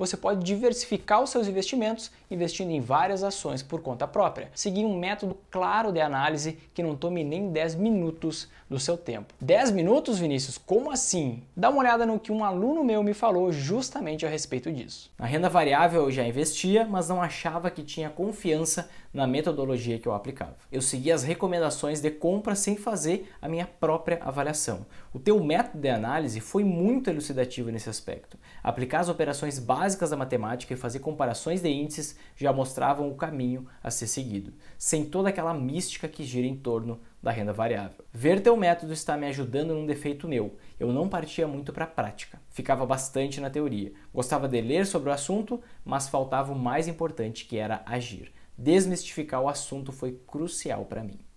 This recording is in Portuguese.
Você pode diversificar os seus investimentos investindo em várias ações por conta própria. Seguir um método claro de análise que não tome nem 10 minutos do seu tempo. 10 minutos, Vinícius? Como assim? Dá uma olhada no que um aluno meu me falou justamente a respeito disso. Na renda variável eu já investia, mas não achava que tinha confiança na metodologia que eu aplicava. Eu seguia as recomendações de compra sem fazer a minha própria avaliação. O teu método de análise foi muito elucidativo nesse aspecto. Aplicar as operações básicas básicas da matemática e fazer comparações de índices já mostravam o caminho a ser seguido, sem toda aquela mística que gira em torno da renda variável. Ver teu método está me ajudando num defeito meu. Eu não partia muito para a prática, ficava bastante na teoria. Gostava de ler sobre o assunto, mas faltava o mais importante que era agir. Desmistificar o assunto foi crucial para mim.